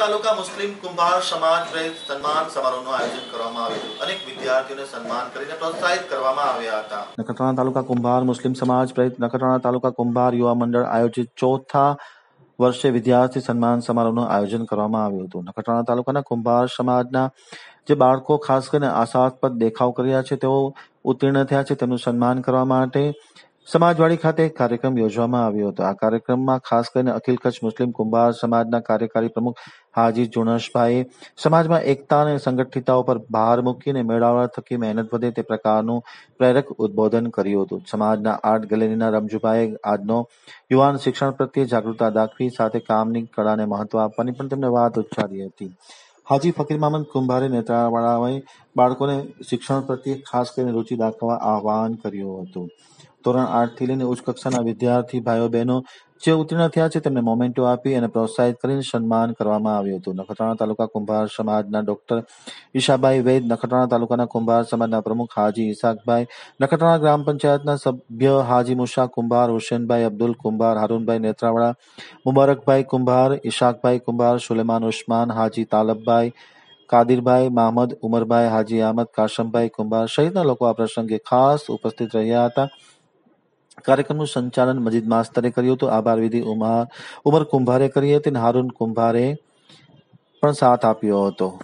તાલુકા મુસ્લિમ કુંભાર સમાજ સન્માન સમારોહનું આયોજન કરવામાં આવ્યું અનેક વિદ્યાર્થીઓને સન્માન કરીને પ્રોત્સાહિત કરવામાં આવ્યા હતા નખત્રાણા તાલુકા કુંભાર મુસ્લિમ સમાજ પ્રેરિત નખત્રાણા તાલુકા કુંભાર યુવા મંડળ આયોજિત ચોથા વર્ષે વિદ્યાર્થી સન્માન સમારોહનું આયોજન કરવામાં આવ્યું હતું નખત્રાણા તાલુકાના કુંભાર સમાજના જે બાળકો ખાસ કરીને આશાસ્પદ દેખાવ કર્યા છે તેઓ ઉત્તીર્ણ થયા છે તેમનું સન્માન કરવા માટે સમાજવાડી ખાતે એક કાર્યક્રમ યોજવામાં આવ્યો હતો આ કાર્યક્રમમાં ખાસ કરીને અખિલ કચ્છ મુસ્લિમ કુંભાર સમાજના કાર્યકારી પ્રમુખ હાજી જુણસભાઈએ સમાજમાં એકતા અને સંગઠિતતાઓ પર ભાર મૂકીને મેળાવડા થકી મહેનત વધે તે પ્રકારનું પ્રેરક ઉદ્બોધન કર્યું હતું સમાજના આર્ટ ગેલેરીના રમજુભાઈએ આજનો યુવાન શિક્ષણ પ્રત્યે જાગૃતતા દાખવી સાથે કામની કળાને મહત્વ આપવાની પણ તેમને વાત ઉચ્ચારી હતી હાજી ફકીર મામદ કુંભારે નેત્રાવાળાએ બાળકોને શિક્ષણ પ્રત્યે ખાસ કરીને રુચિ દાખવવા આહવાન કર્યું હતું ધોરણ આઠથી લઈને ઉચ્ચ કક્ષાના વિદ્યાર્થી ભાઈઓ બહેનો જે ઉત્તીર્ણ થયા છે તેમને મોમેન્ટો આપી અને પ્રોત્સાહિત કરીને સન્માન કરવામાં આવ્યું હતું નખત્રાણા તાલુકા કુંભાર સમાજના ડોક્ટર ઈશાભાઈ વૈદ નખત્રાણા તાલુકાના કુંભાર સમાજના પ્રમુખ હાજી ઇસાકભાઈ નખત્રાણા ગ્રામ પંચાયતના સભ્ય હાજી મુશા કુંભાર હુસેનભાઈ અબ્દુલ કુંભાર હારૂનભાઈ નેત્રાવાડા મુબારકભાઈ કુંભાર ઈશાકભાઈ કુંભાર સુલેમાન ઉસ્માન હાજી તાલબભાઈ કાદિરભાઈ મહમદ ઉમરભાઈ હાજી અહમદ કાશમભાઈ કુંભાર સહિતના લોકો આ પ્રસંગે ખાસ ઉપસ્થિત રહ્યા હતા કાર્યક્રમનું સંચાલન મજીદ માસ્તરે કર્યું હતું આભાર વિધિ ઉમર ઉમર કુંભારે કરી હતી અને હારૂન કુંભારે પણ સાથ આપ્યો હતો